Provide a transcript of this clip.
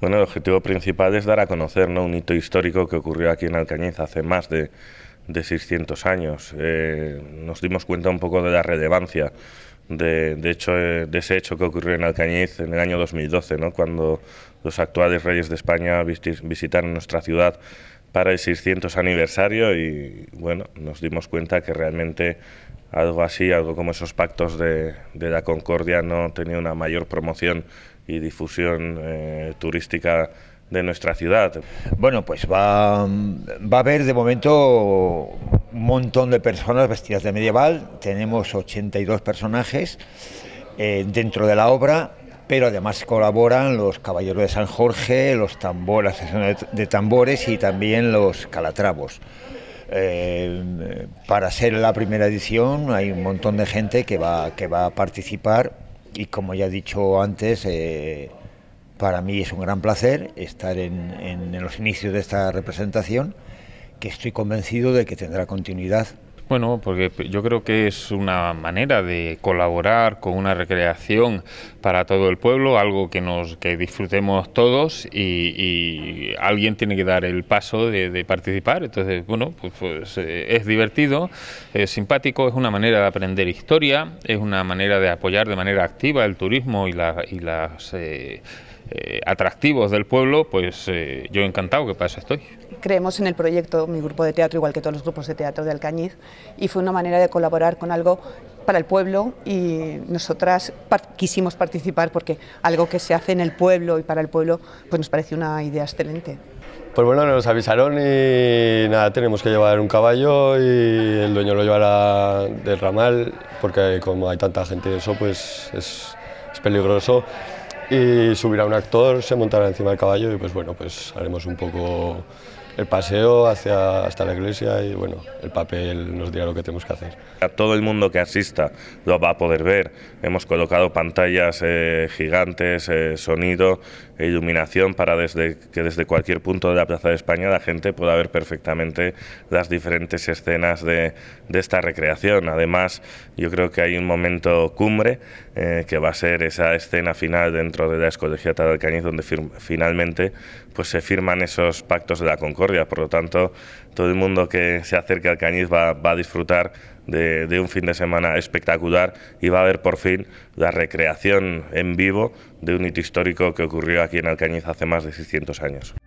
Bueno, el objetivo principal es dar a conocer un hito histórico que ocurrió aquí en Alcañiz hace más de, 600 años. Eh, nos dimos cuenta un poco de la relevancia de, hecho, eh, de ese hecho que ocurrió en Alcañiz en el año 2012, cuando los actuales reyes de España visitaron nuestra ciudad para el 600 aniversario y bueno, nos dimos cuenta que realmente algo así, algo como esos pactos de, de la concordia no tenía una mayor promoción y difusión eh, turística de nuestra ciudad. Bueno, pues va, va a haber de momento un montón de personas vestidas de medieval, tenemos 82 personajes eh, dentro de la obra, pero además colaboran los caballeros de San Jorge, los tambores, de tambores y también los calatrabos. Eh, para ser la primera edición hay un montón de gente que va, que va a participar y como ya he dicho antes, eh, para mí es un gran placer estar en, en los inicios de esta representación, que estoy convencido de que tendrá continuidad. Bueno, porque yo creo que es una manera de colaborar con una recreación para todo el pueblo, algo que nos que disfrutemos todos y, alguien tiene que dar el paso de, participar. Entonces, bueno, pues, pues eh, es divertido, es simpático, es una manera de aprender historia, es una manera de apoyar de manera activa el turismo y, la, y las eh, eh, atractivos del pueblo, pues eh, yo encantado que para eso estoy. Creemos en el proyecto, mi grupo de teatro, igual que todos los grupos de teatro de Alcañiz, y fue una manera de colaborar con algo para el pueblo y nosotras quisimos participar porque algo que se hace en el pueblo y para el pueblo pues nos parece una idea excelente. Pues bueno, nos avisaron y nada, tenemos que llevar un caballo y el dueño lo llevará del ramal porque como hay tanta gente y eso pues es, es peligroso y subirá un actor, se montará encima del caballo y pues bueno, pues haremos un poco el paseo hacia, hasta la iglesia y bueno, el papel nos dirá lo que tenemos que hacer. A todo el mundo que asista lo va a poder ver. Hemos colocado pantallas eh, gigantes, eh, sonido e iluminación para desde, que desde cualquier punto de la Plaza de España la gente pueda ver perfectamente las diferentes escenas de, de esta recreación. Además, yo creo que hay un momento cumbre eh, que va a ser esa escena final dentro de la Escolegiata de Alcañiz donde finalmente pues, se firman esos pactos de la concordia por lo tanto, todo el mundo que se acerque a Alcañiz va, a disfrutar de, un fin de semana espectacular y va a ver por fin la recreación en vivo de un hito histórico que ocurrió aquí en Alcañiz hace más de 600 años.